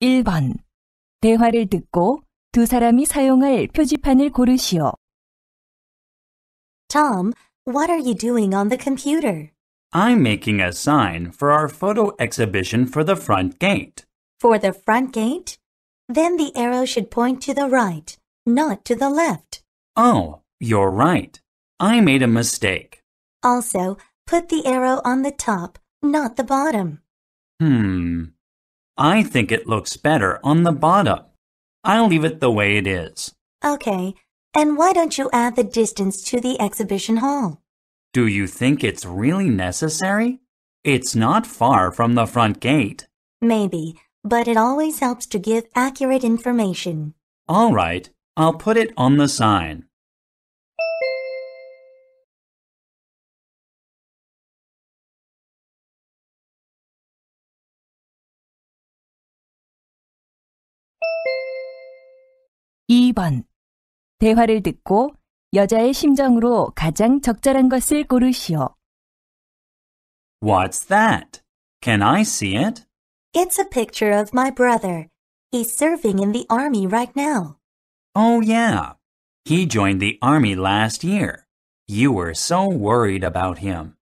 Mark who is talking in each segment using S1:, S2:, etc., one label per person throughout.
S1: 1번 대화를 듣고 두 사람이 사용할
S2: 표지판을 고르시오. Tom, what are you doing on the computer?
S3: I'm making a sign for our photo exhibition for the front gate.
S2: For the front gate? Then the arrow should point to the right, not to the left.
S3: Oh, you're right. I made a mistake.
S2: Also, put the arrow on the top, not the bottom.
S3: Hmm, I think it looks better on the bottom. I'll leave it the way it is.
S2: Okay, and why don't you add the distance to the exhibition hall?
S3: Do you think it's really necessary? It's not far from the front gate.
S2: Maybe, but it always helps to give accurate information.
S3: All right, I'll
S4: put it on the sign. 2번.
S1: 대화를 듣고 여자의 심정으로 가장 적절한 것을 고르시오.
S3: What's that? Can I see it?
S2: It's a picture of my brother. He's serving in the army right now. Oh,
S3: yeah. He joined the army last year. You were so worried about him.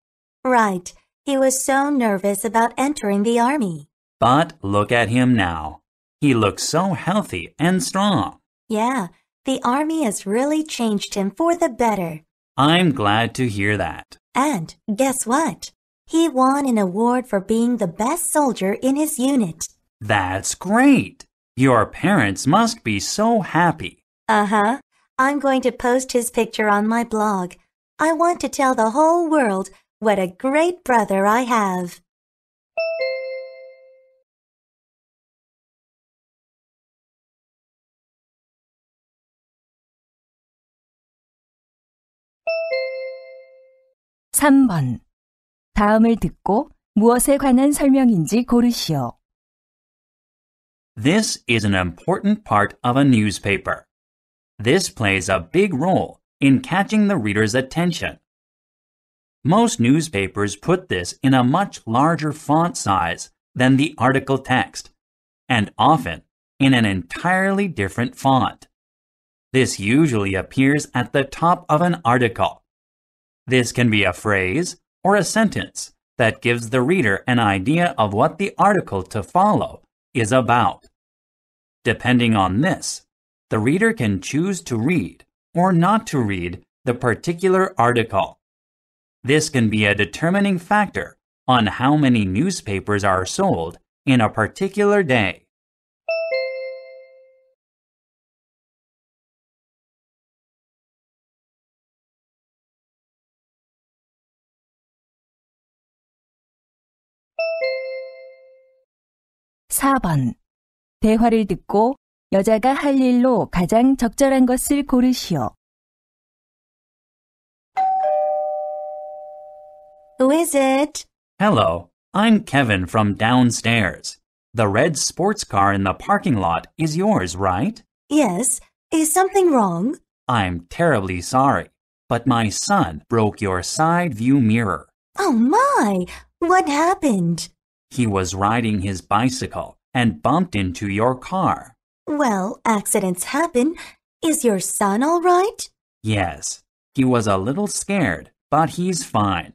S2: Right. He was so nervous about entering the army.
S3: But look at him now. He looks so healthy and strong.
S2: Yeah, the army has really changed him for the better.
S3: I'm glad to hear that.
S2: And guess what? He won an award for being the best soldier in his unit.
S3: That's great. Your parents must be so happy.
S2: Uh huh. I'm going to post his picture on my blog. I want to tell the whole world what a great brother I have.
S1: 3번. 다음을 듣고 무엇에 관한 설명인지 고르시오.
S3: This is an important part of a newspaper. This plays a big role in catching the reader's attention. Most newspapers put this in a much larger font size than the article text, and often in an entirely different font. This usually appears at the top of an article. This can be a phrase or a sentence that gives the reader an idea of what the article to follow is about. Depending on this, the reader can choose to read or not to read the particular article. This can be a determining factor on how many newspapers are sold in a
S4: particular day. 4번. 대화를 듣고 여자가 할 일로 가장 적절한
S1: 것을 고르시오.
S2: Who is it?
S3: Hello, I'm Kevin from downstairs. The red sports car in the parking lot is yours, right?
S2: Yes. Is something wrong?
S3: I'm terribly sorry, but my son broke your side view mirror.
S2: Oh my! What happened?
S3: He was riding his bicycle and bumped into your car.
S2: Well, accidents happen. Is your son all right?
S3: Yes. He was a little scared, but he's fine.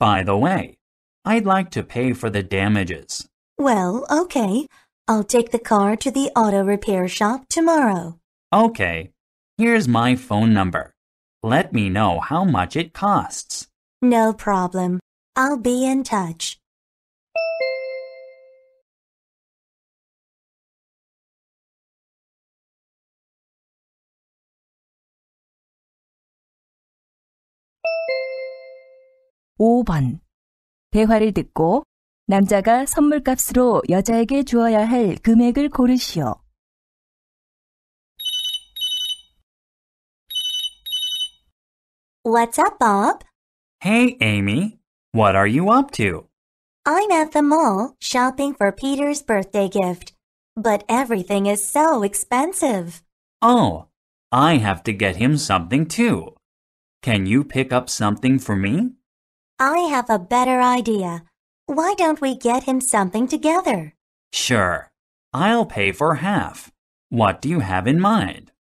S3: By the way, I'd like to pay for the damages.
S2: Well, okay. I'll take the car to the auto repair shop tomorrow.
S3: Okay. Here's my phone number. Let me know how much it costs.
S2: No problem. I'll be in touch.
S4: 5번. 대화를 듣고 남자가 선물값으로 여자에게
S1: 주어야 할 금액을 고르시오.
S2: What's up, Bob?
S3: Hey, Amy. What are you up to?
S2: I'm at the mall shopping for Peter's birthday gift, but everything is so expensive.
S3: Oh, I have to get him something too. Can you pick up something for me?
S2: I have a better idea. Why don't we get him something together?
S3: Sure. I'll pay for half. What do you have in mind?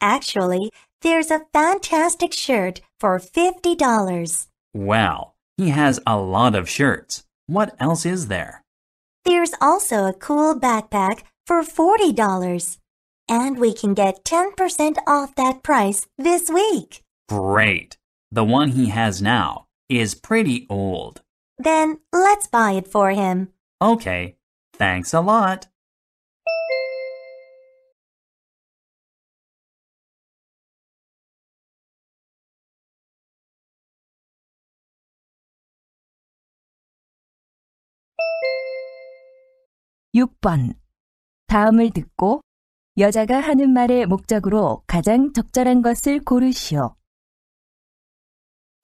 S2: Actually, there's a fantastic shirt for $50.
S3: Well, he has a lot of shirts. What else is there?
S2: There's also a cool backpack for $40. And we can get 10% off that price this week.
S3: Great. The one he has now is
S4: pretty old.
S2: Then let's buy it for him. Okay,
S4: thanks a lot. (6번) 다음을 듣고 여자가 하는 말의 목적으로 가장
S2: 적절한 것을
S1: 고르시오.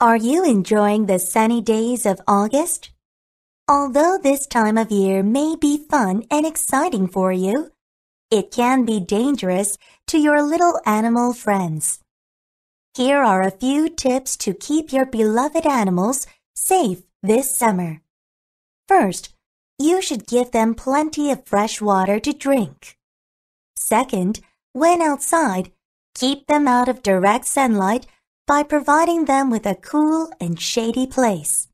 S2: Are you enjoying the sunny days of August? Although this time of year may be fun and exciting for you, it can be dangerous to your little animal friends. Here are a few tips to keep your beloved animals safe this summer. First, you should give them plenty of fresh water to drink. Second, when outside, keep them out of direct sunlight by providing them with a cool and shady place.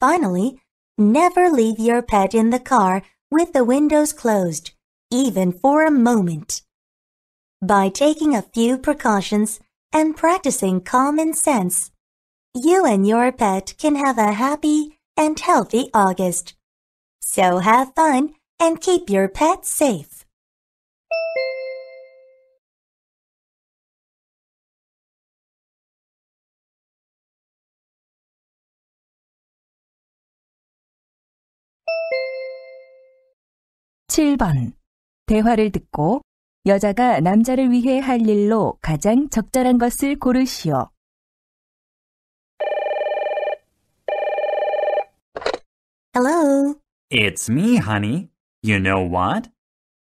S2: Finally, never leave your pet in the car with the windows closed, even for a moment. By taking a few precautions and practicing common sense, you and your pet can have a happy and healthy August. So have fun and keep your pet safe.
S4: 7번. 대화를 듣고 여자가 남자를 위해 할 일로
S1: 가장 적절한 것을 고르시오.
S4: Hello.
S3: It's me, honey. You know what?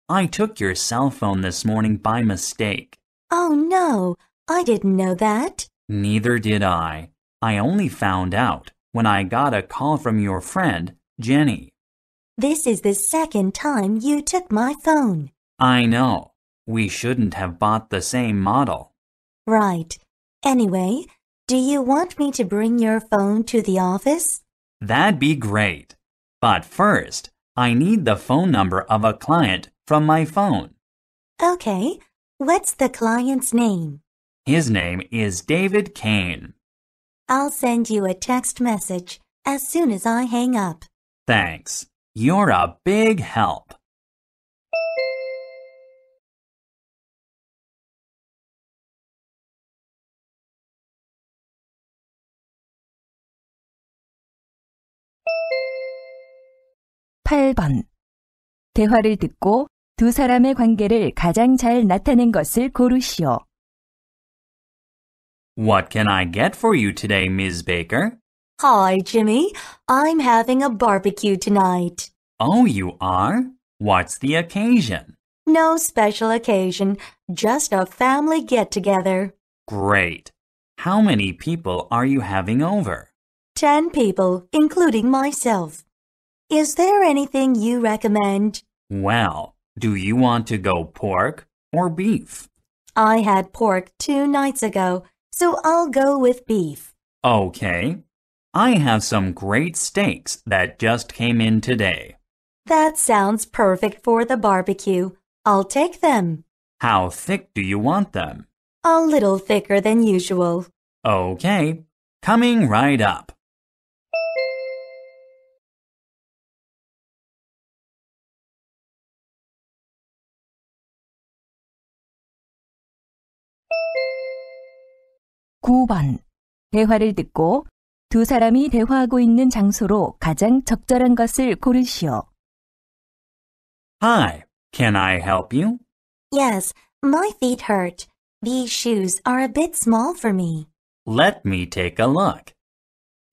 S3: I took your cell phone this morning by mistake.
S2: Oh no, I didn't know that.
S3: Neither did I. I only found out when I got a call from your friend, Jenny.
S2: This is the second time you took my phone.
S3: I know. We shouldn't have bought the same model.
S2: Right. Anyway, do you want me to bring your phone to the office?
S3: That'd be great. But first, I need the phone number of a client from my phone.
S2: Okay. What's the client's name?
S3: His name is David Kane.
S2: I'll send you a text message as soon as I hang up.
S4: Thanks. You're a big help. (8번)
S1: 대화를 듣고 두 사람의 관계를 가장 잘 나타낸 것을 고르시오.
S3: What can I get for you today, Miss Baker?
S2: Hi, Jimmy. I'm having a barbecue tonight.
S3: Oh, you are? What's the occasion?
S2: No special occasion, just a family get together.
S3: Great. How many people are you having over?
S2: Ten people, including myself. Is there anything you recommend?
S3: Well, do you want to go pork or beef?
S2: I had pork two nights ago, so I'll go with beef.
S3: Okay. I have some great steaks that just came in today.
S2: That sounds perfect for the barbecue. I'll take them.
S3: How thick do you want them?
S2: A little thicker than usual.
S4: Okay, coming right up. 대화를 듣고 두 사람이
S1: 대화하고 있는 장소로 가장 적절한 것을 고르시오.
S3: Hi, can I help you?
S2: Yes, my feet hurt. These shoes are a bit small for me.
S3: Let me take a look.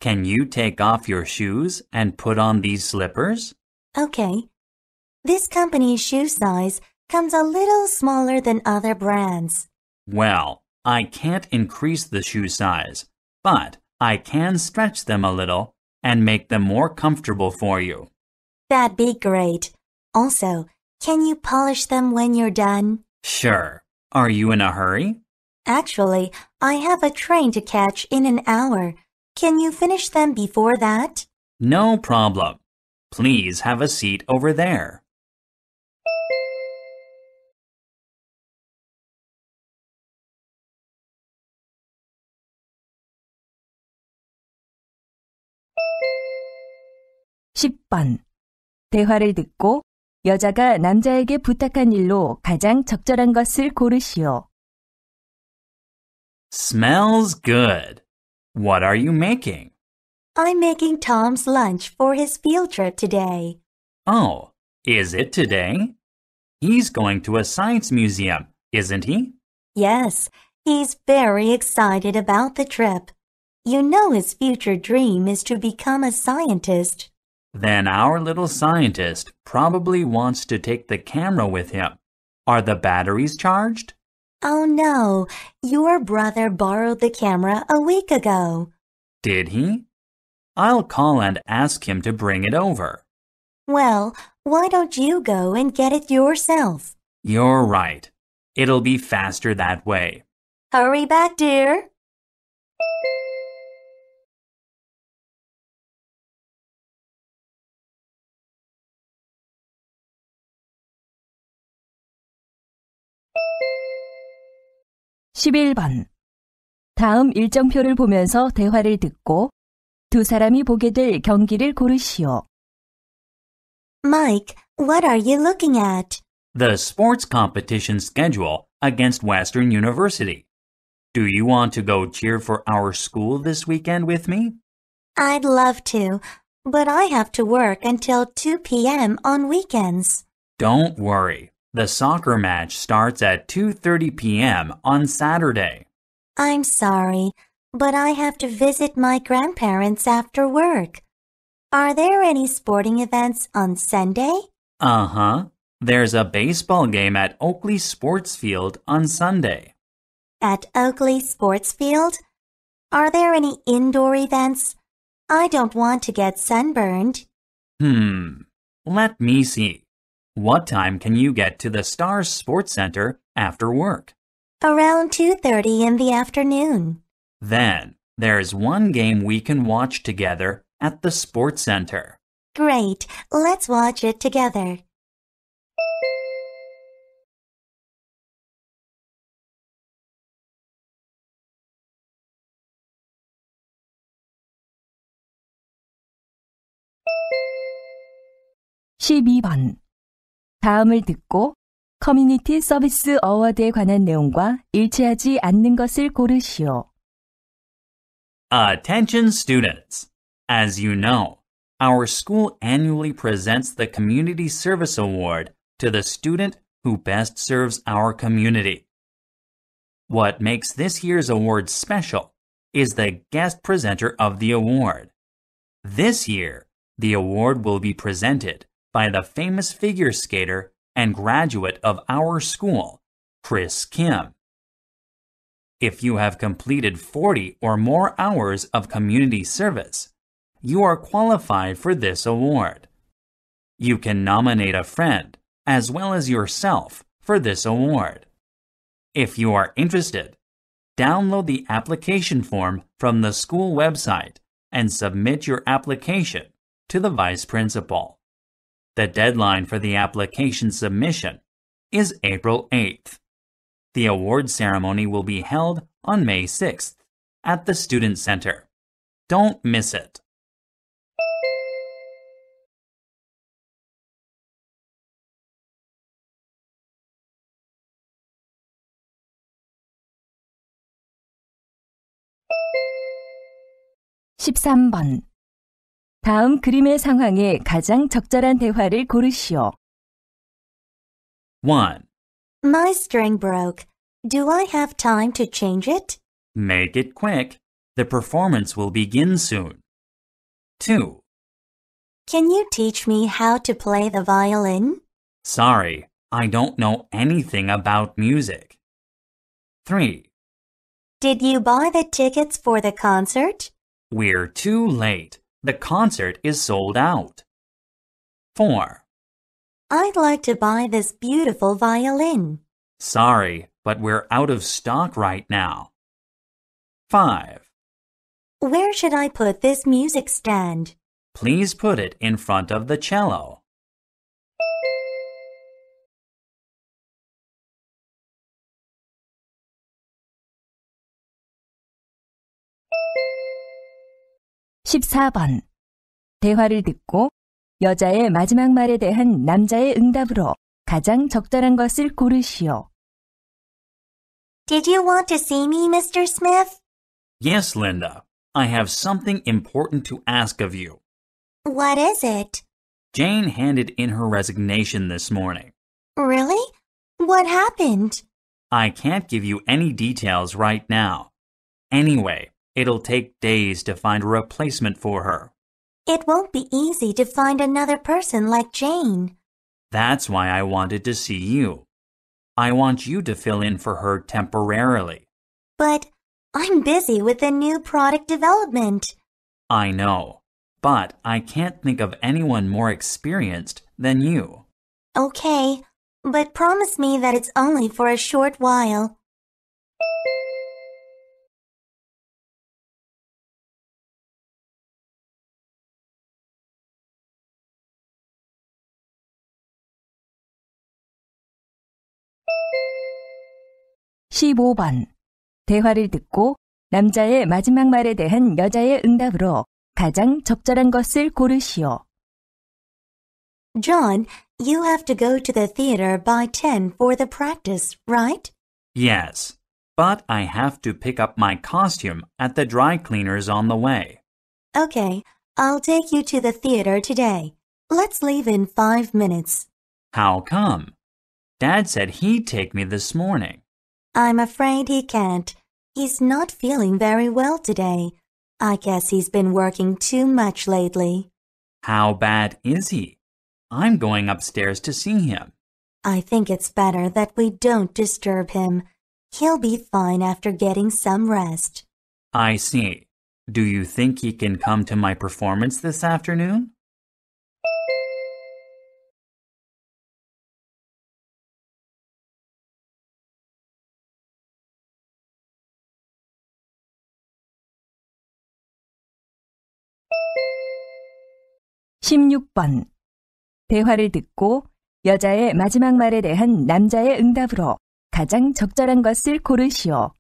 S3: Can you take off your shoes and put on these slippers?
S2: Okay. This company's shoe size comes a little smaller than other brands.
S3: Well, I can't increase the shoe size, but I can stretch them a little and make them more comfortable for you.
S2: That'd be great. Also, can you polish them when you're done?
S3: Sure. Are you in a hurry?
S2: Actually, I have a train to catch in an hour. Can you finish them before that?
S4: No problem. Please have a seat over there. 10번. 대화를 듣고
S1: 여자가 남자에게 부탁한 일로 가장 적절한 것을 고르시오.
S3: Smells good. What are you making?
S2: I'm making Tom's lunch for his field trip today.
S3: Oh, is it today? He's going to a science museum, isn't he?
S2: Yes, he's very excited about the trip. You know his future dream is to become a scientist.
S3: Then our little scientist probably wants to take the camera with him. Are the batteries charged?
S2: Oh no, your brother borrowed the camera a week ago.
S3: Did he? I'll call and ask him to bring it over.
S2: Well, why don't you go and get it yourself?
S3: You're right. It'll be faster that way.
S2: Hurry back, dear.
S4: 11번. 다음 일정표를 보면서 대화를 듣고 두
S1: 사람이 보게 될 경기를 고르시오. Mike, what are
S2: you looking at?
S3: The sports competition schedule against Western University. Do you want to go cheer for our school this weekend with me?
S2: I'd love to, but I have to work until 2 p.m. on weekends.
S3: Don't worry. The soccer match starts at 2:30 p.m. on Saturday.
S2: I'm sorry, but I have to visit my grandparents after work. Are there any sporting events on Sunday?
S3: Uh-huh. There's a baseball game at Oakley Sports Field on Sunday.
S2: At Oakley Sports Field? Are there any indoor events? I don't want to get sunburned.
S3: Hmm. Let me see. What time can you get to the Stars Sports Center after work?
S2: Around 2:30 in the afternoon.
S3: Then, there's one game we can watch
S4: together at the sports center.
S2: Great. Let's watch it together.
S4: (12번)
S1: 다음을 듣고 커뮤니티 서비스 어워드에 관한 내용과 일치하지 않는 것을 고르시오.
S3: Attention students. As you know, our school annually presents the Community Service Award to the student who best serves our community. What makes this year's award special is the guest presenter of the award. This year, the award will be presented by the famous figure skater and graduate of our school, Chris Kim. If you have completed 40 or more hours of community service, you are qualified for this award. You can nominate a friend, as well as yourself, for this award. If you are interested, download the application form from the school website and submit your application to the vice principal. The deadline for the application submission is April 8th. The award ceremony will
S4: be held on May 6th at the Student Center. Don't miss it. (13번)
S1: 다음 그림의 상황에 가장 적절한 대화를 고르시오.
S3: 1.
S2: My string broke. Do I have time to change it?
S3: Make it quick. The performance will begin soon. 2.
S2: Can you teach me how to play the violin?
S3: Sorry, I don't know anything about music. 3.
S2: Did you buy the tickets for the concert?
S3: We're too late. The concert is sold out. 4.
S2: I'd like to buy this beautiful violin.
S3: Sorry, but we're out of stock right now. 5.
S2: Where should I put this music stand?
S4: Please put it in front of the cello.
S1: 14번. 대화를 듣고 여자의 마지막 말에 대한 남자의 응답으로 가장 적절한 것을 고르시오.
S4: Did
S2: you want to see me, Mr. Smith?
S3: Yes, Linda. I have something important to ask of you.
S2: What is it?
S3: Jane handed in her resignation this morning.
S2: Really? What happened?
S3: I can't give you any details right now. Anyway, It'll take days to find a replacement for her.
S2: It won't be easy to find another person like Jane.
S3: That's why I wanted to see you. I want you to fill in for her temporarily.
S2: But I'm busy with the new product development.
S3: I know, but I can't think of anyone more experienced than you.
S2: Okay, but promise me that it's only for a short while.
S4: 15번.
S1: 대화를 듣고 남자의 마지막 말에 대한 여자의 응답으로 가장
S2: 적절한 것을 고르시오. John, you have to go to the theater by 10 for the practice, right?
S3: Yes, but I have to pick up my costume at the dry cleaners on the way.
S2: Okay, I'll take you to the theater today. Let's leave in five minutes.
S3: How come? Dad said he'd take me this morning.
S2: I'm afraid he can't. He's not feeling very well today. I guess he's been working too much lately.
S3: How bad is he? I'm going upstairs to see him.
S2: I think it's better that we don't disturb him. He'll be fine after getting some rest.
S3: I see. Do you think he can come to my
S4: performance this afternoon? 16번. 대화를 듣고
S1: 여자의 마지막 말에 대한 남자의 응답으로 가장 적절한 것을 고르시오.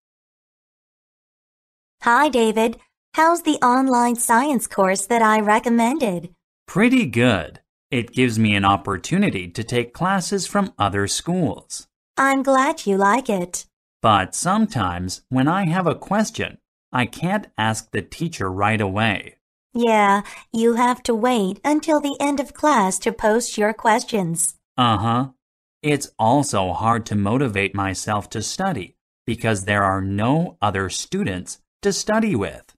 S2: Hi, David. How's the online science course that I recommended?
S3: Pretty good. It gives me an opportunity to take classes from other schools.
S2: I'm glad you like it.
S3: But sometimes, when I have a question, I can't ask the teacher right away.
S2: Yeah, you have to wait until the end of class to post your questions.
S3: Uh huh. It's also hard to motivate myself to study because there are no other students to study with.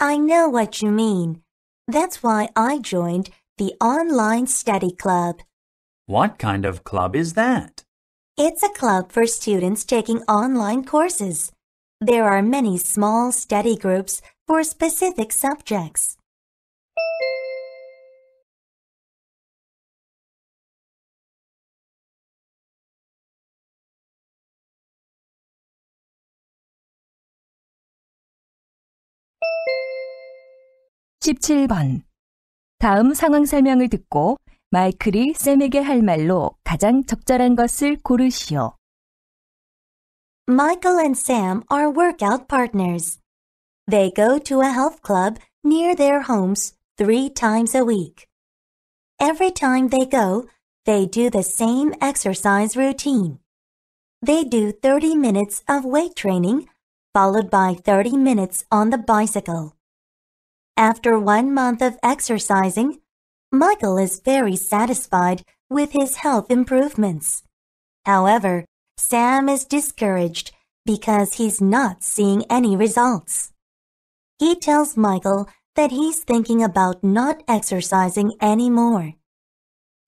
S2: I know what you mean. That's why I joined the online study club.
S3: What kind of club is that?
S2: It's a club for students taking online courses. There are many small study groups for specific subjects.
S4: 17번.
S1: 다음 상황 설명을 듣고 마이클이 샘에게 할 말로
S2: 가장 적절한 것을 고르시오. Michael and Sam are workout partners. They go to a health club near their homes three times a week. Every time they go, they do the same exercise routine. They do 30 minutes of weight training, followed by 30 minutes on the bicycle. After one month of exercising, Michael is very satisfied with his health improvements. However, Sam is discouraged because he's not seeing any results. He tells Michael that he's thinking about not exercising anymore.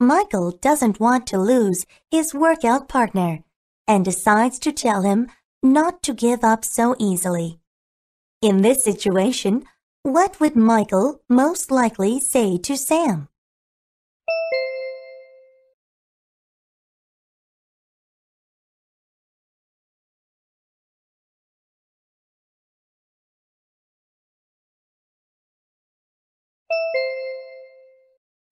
S2: Michael doesn't want to lose his workout partner and decides to tell him not to give up so easily. In this situation, what would Michael most likely say to Sam?